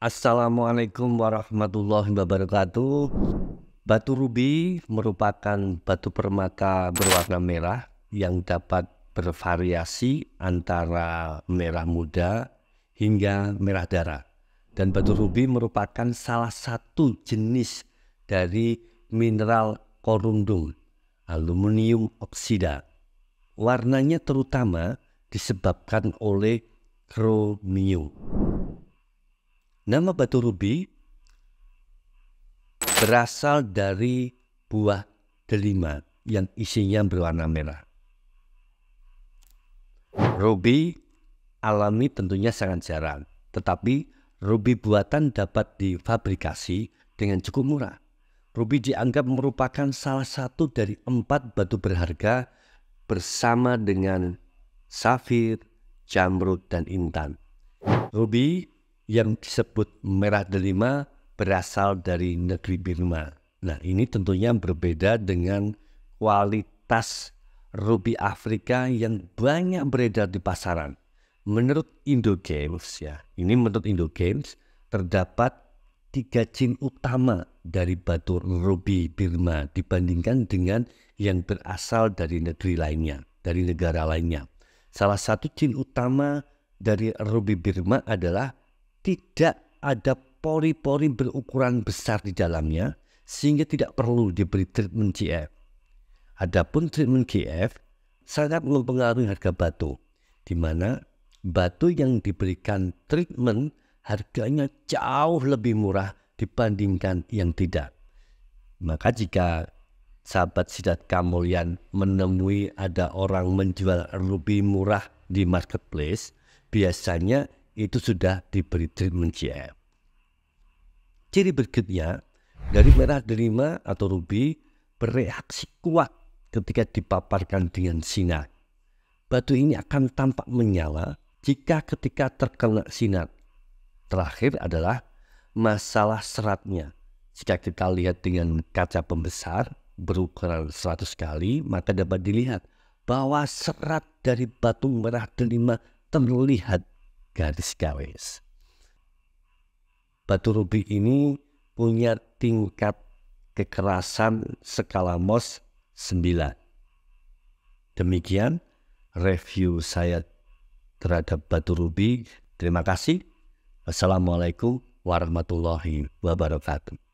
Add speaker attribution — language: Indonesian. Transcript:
Speaker 1: Assalamualaikum warahmatullahi wabarakatuh. Batu rubi merupakan batu permata berwarna merah yang dapat bervariasi antara merah muda hingga merah darah. Dan batu rubi merupakan salah satu jenis dari mineral korundum, aluminium oksida. Warnanya terutama disebabkan oleh kromium. Nama batu rubi berasal dari buah delima yang isinya berwarna merah. Rubi alami tentunya sangat jarang, tetapi rubi buatan dapat difabrikasi dengan cukup murah. Rubi dianggap merupakan salah satu dari empat batu berharga bersama dengan safir, jamrud, dan intan. Rubi yang disebut merah delima berasal dari negeri Birma. Nah ini tentunya berbeda dengan kualitas ruby Afrika yang banyak beredar di pasaran. Menurut Indo Games ya, ini menurut Indo Games terdapat tiga jin utama dari batu ruby Birma dibandingkan dengan yang berasal dari negeri lainnya, dari negara lainnya. Salah satu jin utama dari ruby Birma adalah tidak ada pori-pori berukuran besar di dalamnya sehingga tidak perlu diberi treatment GF. Adapun treatment GF sangat mempengaruhi harga batu, di mana batu yang diberikan treatment harganya jauh lebih murah dibandingkan yang tidak. Maka jika sahabat sidat Kamulian menemui ada orang menjual lebih murah di marketplace, biasanya itu sudah diberi treatment GF. Ciri berikutnya, dari merah delima atau ruby bereaksi kuat ketika dipaparkan dengan sinar. Batu ini akan tampak menyala jika ketika terkena sinar. Terakhir adalah masalah seratnya. Jika kita lihat dengan kaca pembesar berukuran 100 kali, maka dapat dilihat bahwa serat dari batu merah delima terlihat garis-garis. Batu rubi ini punya tingkat kekerasan skala MOS 9. Demikian review saya terhadap batu rubi. Terima kasih. Assalamualaikum warahmatullahi wabarakatuh.